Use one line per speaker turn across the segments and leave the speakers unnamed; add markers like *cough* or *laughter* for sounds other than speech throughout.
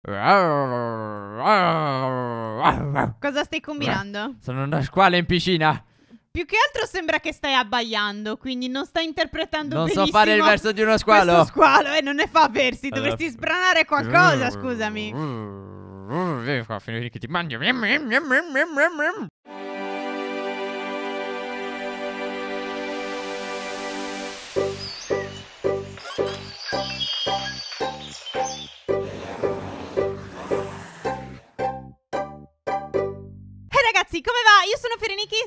Cosa
stai combinando?
Sono una squala in piscina.
Più che altro sembra che stai abbaiando, quindi non stai interpretando non benissimo. Non so fare il verso di uno squalo. Questo squalo e eh, non ne fa versi, dovresti sbranare qualcosa, scusami.
Finire che ti mangio.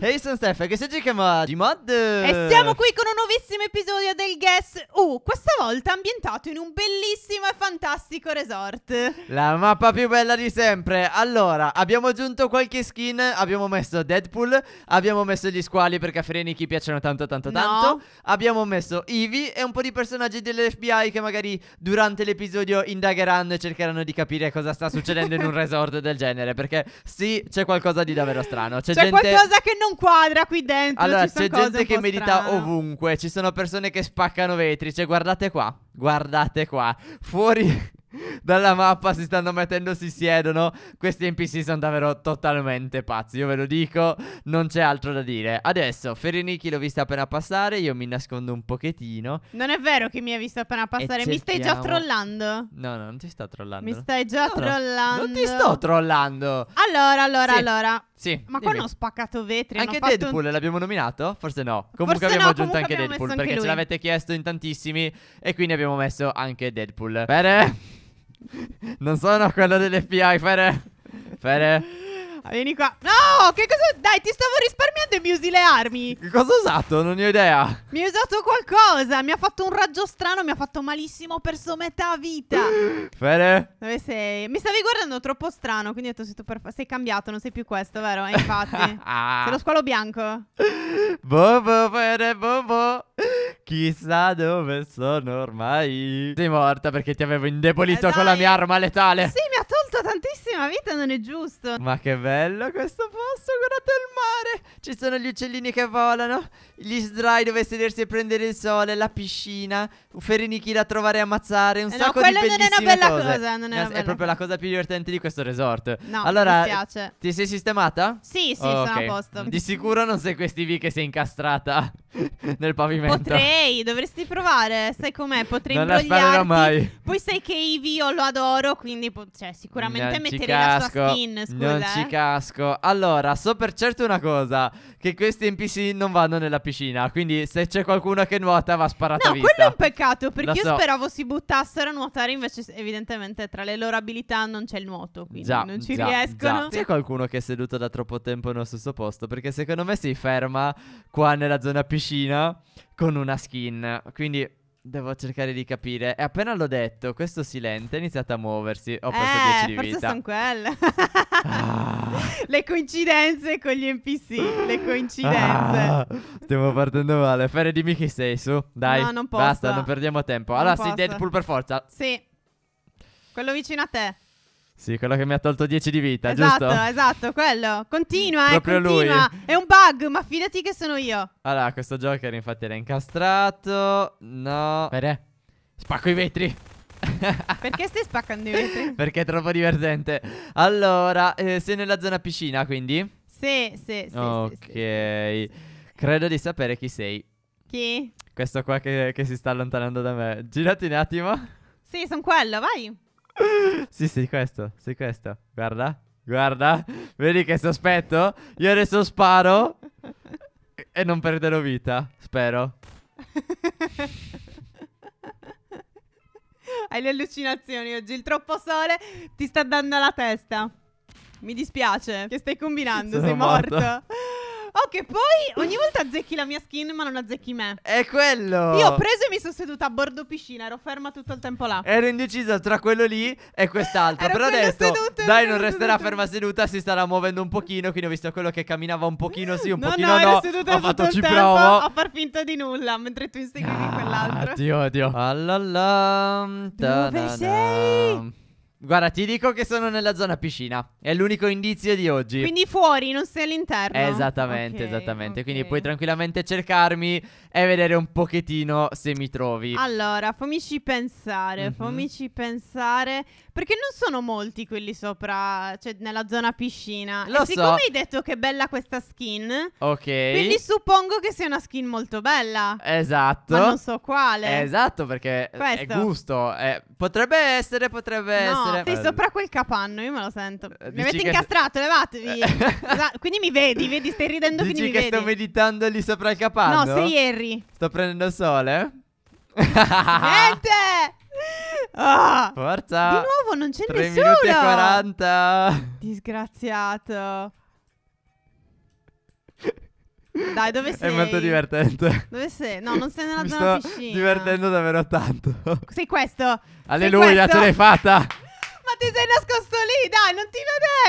Ehi, hey, sono Stefano, che si chiama Gmod. E siamo qui
con un nuovissimo episodio del Guess U, questa volta ambientato in un bellissimo e fantastico resort.
La mappa più bella di sempre. Allora, abbiamo aggiunto qualche skin, abbiamo messo Deadpool, abbiamo messo gli squali perché a Frenichi piacciono tanto tanto tanto. no. Abbiamo messo Eevee e un po' di personaggi dell'FBI che magari durante l'episodio indagheranno e cercheranno di capire cosa sta succedendo in un *laughs* resort del genere, perché sì, c'è qualcosa di davvero strano. C'è, c'è gente... qualcosa
che non non quadra qui dentro. Allora, c'è gente che medita strano.
ovunque. Ci sono persone che spaccano vetri. Cioè, guardate qua. Guardate qua. Fuori dalla mappa si stanno mettendo, si siedono. Questi NPC sono davvero totalmente pazzi, io ve lo dico, non c'è altro da dire. Adesso, Ferinichi l'ho vista appena passare, io mi nascondo un pochettino.
Non è vero che mi hai visto
appena passare, mi stai già
trollando.
No, no, non ti sto trollando. Mi stai già no, trollando. No, non ti sto trollando.
Allora, allora, sì. allora.
Sì. Ma qua hanno spaccato vetri. Anche Deadpool un... l'abbiamo nominato? Forse no. Comunque Forse abbiamo no, aggiunto comunque anche abbiamo Deadpool anche perché lui. ce l'avete chiesto in tantissimi e quindi abbiamo messo anche Deadpool. Bene. Non sono quello dell'FBI, Fere. Fere. Ah, vieni qua.
No, che cosa? Dai, ti stavo risparmiando e mi usi le armi. Che
cosa ho usato? Non ne ho idea.
Mi hai usato qualcosa. Mi ha fatto un raggio strano. Mi ha fatto malissimo. Ho perso metà vita.
*laughs* Fede?
Dove sei? Mi stavi guardando troppo strano. Quindi ho detto, sei, tu per... sei cambiato. Non sei più questo, vero? Eh, infatti. *laughs* Ah. sei lo squalo bianco. *laughs*
Boh, boh, Fede, boh, boh. Chissà dove sono ormai. Sei morta perché ti avevo indebolito eh, con la eh, mia arma letale. Sì, lunghissima vita, non è giusto. Ma che bello questo posto, guardate il mare. Ci sono gli uccellini che volano, gli sdrai dove sedersi e prendere il sole, la piscina, Ferinichi da trovare e ammazzare, un eh sacco no, di bellissime cose. quella non è una bella cose. cosa, non è, è, bella. è proprio la cosa più divertente di questo resort. No, allora, mi piace. Ti sei sistemata? Sì, sì, okay. Oh, sono a posto. Di sicuro non sei questi V che sei incastrata. *laughs* nel pavimento. Potrei,
dovresti provare, sai com'è, potrei non imbrogliarti. mai. Poi sai che Ivy io lo adoro, quindi cioè, sicuramente non metterei casco, la sua skin, scusa. Non ci eh.
casco. Allora, so per certo una cosa, che questi NPC non vanno nella piscina, quindi se c'è qualcuno che nuota va sparato no, via. No, quello è un peccato, perché lo io
speravo si buttassero a nuotare, invece evidentemente tra le loro abilità non c'è il nuoto, quindi già, non ci già, riescono. Già. C'è
qualcuno che è seduto da troppo tempo nello stesso posto, perché secondo me si ferma qua nella zona piscina cucina con una skin. Quindi devo cercare di capire. E appena l'ho detto, questo silente è iniziato a muoversi. Ho perso eh, 10 di forse vita. sono
quelle. Ah. *laughs* le coincidenze con gli NPC. Le coincidenze.
Ah. Stiamo partendo male. Ferre, dimmi chi sei su. Dai. No, non posso. Basta, non perdiamo tempo. allora, posso. Deadpool per forza.
Sì. Quello vicino a te.
Sì, quello che mi ha tolto 10 di vita, esatto, giusto?
Esatto, quello. Continua, eh, continua. Lui. È un bug, ma fidati che sono io.
Allora, questo Joker infatti era incastrato. No. Bene. Spacco i vetri. *laughs*
Perché stai spaccando i vetri?
Perché è troppo divertente. Allora, eh, sei nella zona piscina, quindi? Sì, sì, sì. Ok. Sì, sì, sì. Credo di sapere chi sei. Chi? Questo qua che, che si sta allontanando da me. Girati un attimo.
Sì, sono quello, vai.
Sì, sì, questo, sì, questo. Guarda, guarda. Vedi che sospetto? Io adesso sparo e non perderò vita, spero.
Hai le allucinazioni oggi, il troppo sole ti sta dando alla testa. Mi dispiace, che stai combinando? Sono sei morto. morto che poi ogni volta azzecchi la mia skin, ma non azzecchi me.
È quello. Io ho preso
e mi sono seduta a bordo piscina, ero ferma tutto il tempo là.
Ero indecisa tra quello lì e quest'altro. Però adesso, seduto, dai, non resterà seduto. ferma seduta, si starà muovendo un pochino. Quindi ho visto quello che camminava un pochino, sì, un no, pochino no. no. Ero seduta ho fatto ci provo. A
far finta di nulla, mentre tu inseguivi ah, quell'altro.
Ti odio. Allora, Dove sei? Guarda, ti dico che sono nella zona piscina. È l'unico indizio di oggi. Quindi
fuori, non sei all'interno.
Esattamente, okay, esattamente. Okay. Quindi puoi tranquillamente cercarmi e vedere un pochettino se mi trovi.
Allora, fammici pensare, mm -hmm. fammici pensare. Perché non sono molti quelli sopra, cioè nella zona piscina. Lo e siccome hai detto che è bella questa skin,
ok. Quindi
suppongo che sia una skin molto bella.
Esatto. Ma non so
quale.
Esatto, perché Questo. è gusto. È... Eh, potrebbe essere, potrebbe no, essere. Sei sopra
quel capanno, io me lo sento. Eh, dici mi avete che... incastrato, levatevi. *laughs* quindi mi vedi, vedi, stai ridendo, Dici quindi mi vedi. che sto
meditando lì sopra il capanno? No, sei Harry. Sto prendendo sole? Niente!
*laughs* Ah, Forza! Di nuovo non c'è 3 nessuno! 3 minuti e 40! Disgraziato! *laughs* Dai, dove sei? È molto divertente. Dove sei? No, non sei nella Mi zona sto piscina. divertendo
davvero tanto.
Sei questo?
Alleluia, sei questo? ce l'hai fatta! *laughs*
Ma ti sei nascosto lì, dai, non ti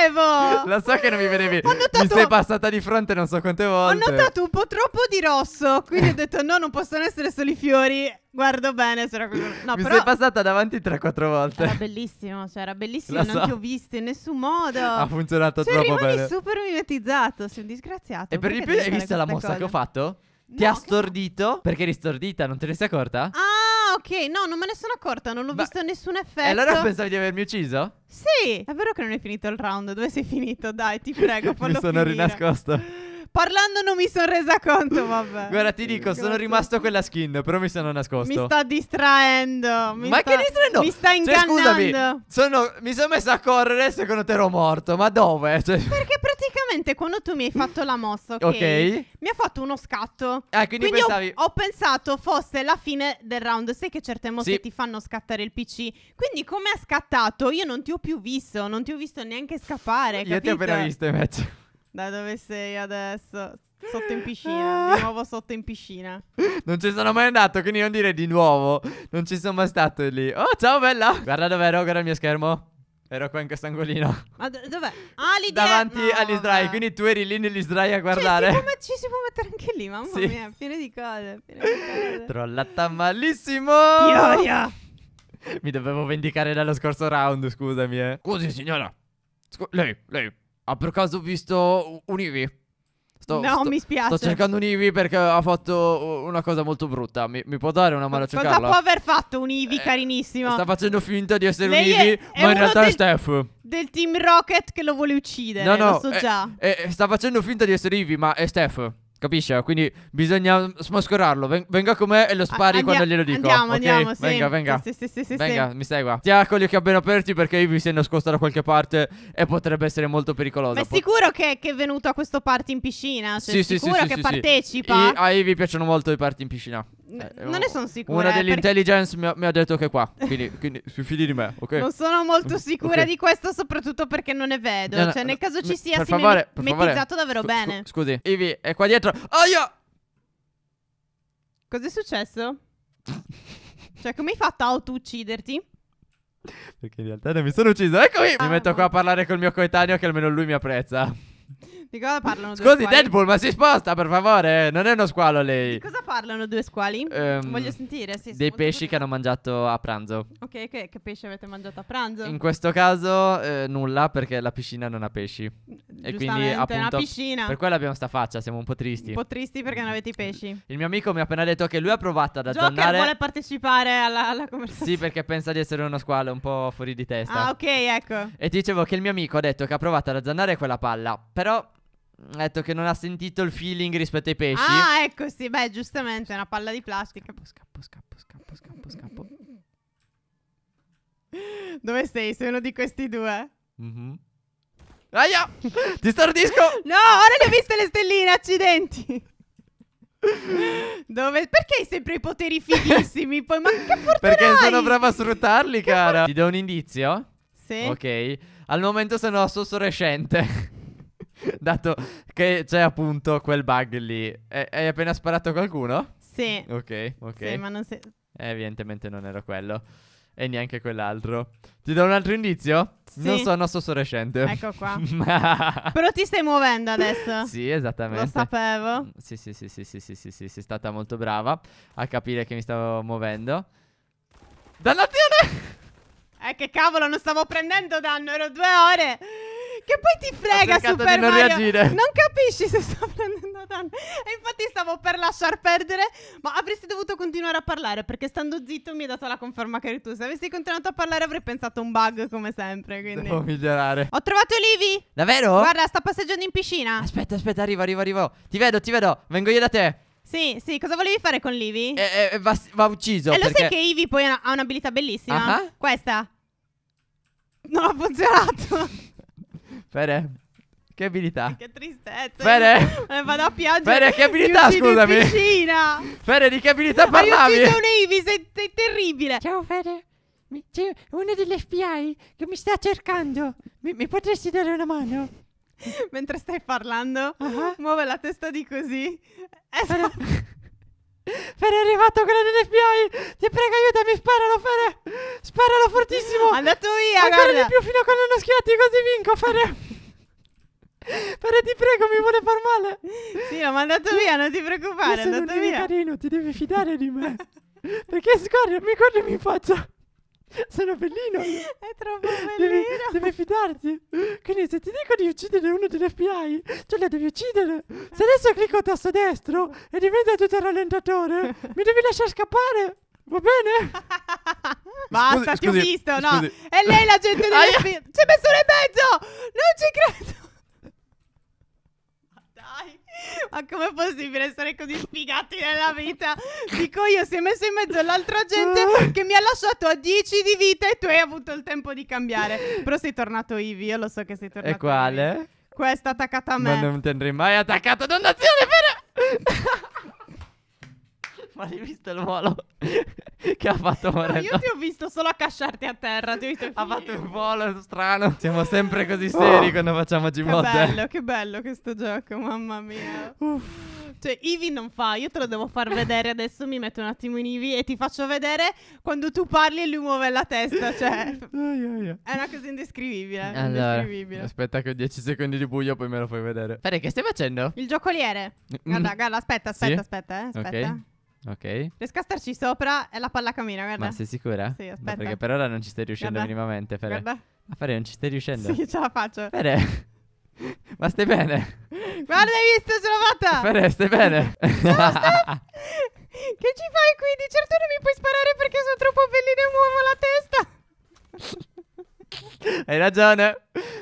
vedevo.
Lo so che non mi vedevi. Notato... Mi sei passata di fronte non so quante volte. Ho notato
un po' troppo di rosso, quindi ho detto no, non possono essere solo i fiori. Guardo bene sono era
No, Mi però... sei passata davanti 3-4 volte. Era
bellissimo, cioè era bellissimo, La non ti ho visto in nessun modo. Ha funzionato cioè, troppo bene. Sei super mimetizzato, sei un disgraziato. E per di più hai visto la mossa cosa? che ho
fatto? No, ti ha stordito? Che... Perché eri stordita, non te ne sei accorta?
Ah, ok, no, non me ne sono accorta, non ho Ma... visto nessun effetto. E allora pensavi
di avermi ucciso?
Sì, è vero che non è finito il round, dove sei finito? Dai, ti prego, *laughs* fallo Mi sono
rinascosto.
Parlando non mi sono resa conto, *laughs* vabbè.
Guarda, ti dico, sono rimasto quella skin, però mi sono nascosto. Mi sta
distraendo. Mi Ma sta... che distraendo? Mi sta ingannando. Cioè, scusami,
sono... mi sono messo a correre, secondo te ero morto. Ma dove? Cioè... *laughs*
Perché praticamente quando tu mi hai fatto la mossa, ok? okay. Mi ha fatto uno scatto. Ah, quindi, quindi pensavi... ho, ho, pensato fosse la fine del round. Sai che certe mosse sì. ti fanno scattare il PC. Quindi come ha scattato, io non ti ho più visto, non ti ho visto neanche scappare. Io capito? ti ho appena visto invece. Da dove sei adesso? Sotto in piscina, ah. di nuovo sotto in piscina.
Non ci sono mai andato, quindi non dire di nuovo. Non ci sono mai stato lì. Oh, ciao bella! Guarda dove ero, guarda il mio schermo. Ero qua in questo angolino.
Ma do dov'è? Ah, lì Davanti no, agli
quindi tu eri lì nell'isdrai a guardare. Cioè,
si ci si può mettere anche lì, mamma sì. mia, pieno di cose, cose.
Trollata malissimo! Ti odio! Mi dovevo vendicare dallo scorso round, scusami, eh. Scusi, signora. Scu lei, lei, Ah, per caso visto un Eevee. Sto, no, sto, mi spiace. Sto cercando un Eevee perché ha fatto una cosa molto brutta. Mi, mi può dare una mano a cercarla? Cosa può aver
fatto un Eevee, eh, carinissimo? Sta
facendo finta di essere Lei un Ivi, ma in realtà del, è Steph.
Del team Rocket che lo vuole uccidere. No, eh, no. Lo so è, eh, già.
È, eh, sta facendo finta di essere Eevee, ma è Steph. Capisci? Ah, quindi bisogna smascherarlo. venga con me e lo spari Andia- quando glielo dico. Andiamo, okay? andiamo. Sì. Venga, venga. Sì, sì, sì, sì, venga, sì. mi segua. Ti ha gli occhi appena aperti perché Ivy si è nascosto da qualche parte e potrebbe essere molto pericoloso. Ma è
sicuro che, che è venuto a questo party in piscina? Cioè, sì, sì, sicuro sì, che partecipa? sì.
a Ivy piacciono molto i party in piscina eh, non ne sono sicura. Una eh, dell'intelligence mi ha, mi ha, detto che è qua. Quindi, *laughs* quindi si fidi di me, ok? Non sono molto *laughs* sicura okay. di
questo, soprattutto perché non ne vedo. No, no, cioè, nel caso ci sia, per si favore, me per metizzato favore. davvero sc bene. Sc scusi,
Ivi, è qua dietro.
Aia! Cos'è successo? cioè, come hai fatto a auto-ucciderti?
Perché in realtà non mi sono ucciso. Eccomi! Ah, mi metto qua a parlare col mio coetaneo che almeno lui mi apprezza.
Di cosa parlano due squali? Scusi, Deadpool, ma si
sposta per favore. Non è uno squalo lei. Di cosa
parlano due squali? Ehm, Voglio sentire. Sì, dei
pesci che hanno mangiato a pranzo.
Ok, che, che pesce avete mangiato a pranzo? In questo
caso eh, nulla perché la piscina non ha pesci. E quindi appunto. È una piscina. Per quello abbiamo sta faccia, siamo un po' tristi. Un po'
tristi perché non avete i pesci.
Il mio amico mi ha appena detto che lui ha provato ad aggiornare. Joker vuole
partecipare alla, alla conversazione.
Sì, perché pensa di essere uno squalo un po' fuori di testa. Ah, ok, ecco. E ti dicevo che il mio amico ha detto che ha provato ad azzannare quella palla. Però ha detto che non ha sentito il feeling rispetto ai pesci. Ah,
ecco, sì, beh, giustamente, è una palla di plastica. Scappo,
scappo, scappo, scappo, scappo.
*laughs* Dove sei? Sei uno di questi due? Mhm. Aia! Ti stordisco! *laughs* No, ora le ho viste le stelline, accidenti! *laughs* Dove? Perché hai sempre i poteri fighissimi? Poi, ma che fortuna Perché sono brava
a sfruttarli, cara! Ti do un indizio? Sì. Ok. Al momento sono sossorescente. *laughs* Dato che c'è appunto quel bug lì. E- hai appena sparato qualcuno? Sì. Ok, ok. Sì, ma non si... Eh, evidentemente non ero quello. E neanche quell'altro. Ti do un altro indizio? Sì. Non sono sossorescente. Ecco qua. *laughs* Però
ti stai muovendo adesso.
Sì, esattamente. Lo
sapevo.
Sì, sì, sì, sì, sì, sì, sì, sì, sei stata molto brava a capire che mi stavo muovendo.
Dannazione! Eh, che cavolo, non stavo prendendo danno, ero due ore. Che poi ti frega Super non Mario. Reagire. Non capisci se sto *laughs* prendendo tanto E infatti stavo per lasciar perdere, ma avresti dovuto continuare a parlare perché stando zitto mi hai dato la conferma che eri tu. Se avessi continuato a parlare avrei pensato un bug come sempre, quindi Devo
migliorare. Ho
trovato Livi! Davvero? Guarda, sta passeggiando in piscina. Aspetta,
aspetta, arrivo, arrivo, arrivo. Ti vedo, ti vedo. Vengo io da te. Sì, sì, cosa volevi fare con Livi? Eh, eh, eh, va, va, ucciso. E eh, lo perché... sai che
Ivi poi ha un'abilità bellissima? Uh-huh. Questa. Non ha funzionato. *laughs*
Fede, che abilità? Che tristezza. Fede.
Eh, vado a piangere. Fede, che abilità, scusami. In
Fede, di che abilità parlavi? Hai ucciso un
Ivis, sei, è terribile. Ciao, Fede. c'è uno dell'FBI che mi sta cercando. Mi, mi potresti dare una mano? *laughs* Mentre stai parlando, uh-huh. muove la testa di così. Esatto. Fede è arrivato quello dell'FBI! Ti prego, aiutami, sparalo, Fede! Sparalo fortissimo! Andato via, Ancora guarda. di più fino a quando non
schiatti, così vinco, Fede! Fede, ti prego, mi vuole far male! Sì, l'ho
mandato via, non ti preoccupare, è andato via!
carino, ti devi fidare di me! Perché scorri, mi corri in faccia! *laughs* Sono bellino. È troppo bellino. Devi, devi, fidarti. Quindi se ti dico di uccidere uno dell'FBI, tu la devi uccidere. Se adesso clicco il tasto destro e diventa tutto il rallentatore, *laughs* mi devi lasciare scappare. Va bene? *laughs* Basta, scusi, ti ho visto, scusi. no? È lei la gente dell'FBI. Ci hai messo
le mezze. com'è possibile essere così sfigati nella vita? Dico io, si è messo in mezzo all'altra gente che mi ha lasciato a 10 di vita e tu hai avuto il tempo di cambiare. Però sei tornato Ivi, io lo so che sei tornato. E
quale? Ivi.
Questa attaccata a me. Ma
non ti andrei mai attaccata, ad un'azione per... *laughs* Ma hai visto il volo? *laughs* che ha fatto Morello. No, io ti ho visto solo accasciarti a terra. Ti ho visto ha fatto un volo strano. Siamo sempre così oh. seri oh. quando facciamo G-Mod. Che bello,
che bello questo gioco, mamma mia. Uff. Cioè, Ivi non fa, io te lo devo far vedere adesso. Mi metto un attimo in Ivi e ti faccio vedere quando tu parli e lui muove la testa. Cioè, oh, oh, oh. è una cosa indescrivibile. Allora, indescrivibile.
Aspetta, che ho 10 secondi di buio, poi me lo fai vedere. Fede, che stai facendo? Il
giocoliere. Mm. Guarda, guarda, aspetta, aspetta, sì? aspetta, eh, aspetta. Okay. Ok. Riesco a starci sopra e la palla cammina, guarda. Ma sei sicura? Sì, aspetta. No, perché per ora non ci stai riuscendo guarda. minimamente, Fere. Guarda.
Fere, non ci stai riuscendo? Sì, ce la faccio. Fere, *laughs* ma stai bene?
Guarda, hai visto, ce l'ho fatta! Fere, stai bene?
*laughs* No, stai...
che ci fai qui? Di certo non mi puoi sparare perché sono troppo bellina e muovo la testa.
*laughs* Hai ragione.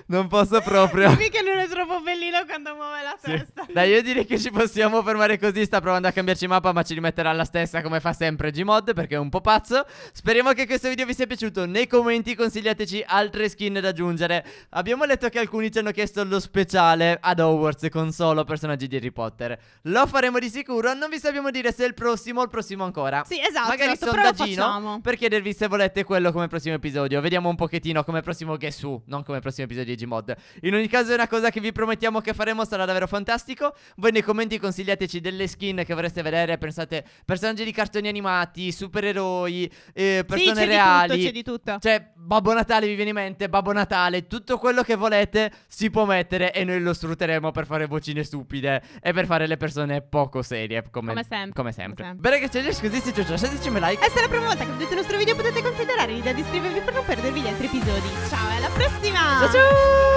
Non posso proprio. Dimmi
che non è troppo bellino quando
muove la sì. testa. Dai, io direi che ci possiamo fermare così. Sta provando a cambiarci mappa, ma ci rimetterà la stessa come fa sempre Gmod perché è un po' pazzo. Speriamo che questo video vi sia piaciuto. Nei commenti consigliateci altre skin da aggiungere. Abbiamo letto che alcuni ci hanno chiesto lo speciale ad Hogwarts con solo personaggi di Harry Potter. Lo faremo di sicuro. Non vi sappiamo dire se è il prossimo o il prossimo ancora. Sì, esatto. Magari esatto, sondaggino per chiedervi se volete quello come prossimo episodio. Vediamo un pochettino come come prossimo Guess Who, non come prossimo episodio di Gmod. In ogni caso è una cosa che vi promettiamo che faremo, sarà davvero fantastico. Voi nei commenti consigliateci delle skin che vorreste vedere, pensate personaggi di cartoni animati, supereroi, eh, persone sì, reali. Di tutto, c'è di tutto. Cioè, Babbo Natale vi viene in mente, Babbo Natale, tutto quello che volete si può mettere e noi lo sfrutteremo per fare vocine stupide e per fare le persone poco serie, come, come sempre. Come sempre. Bene che c'è, così se ci lasciate 10 like.
E se la prima volta che vedete il nostro video potete Florida ed iscrivervi per non perdervi gli altri episodi. Ciao e alla prossima!
Ciao ciao!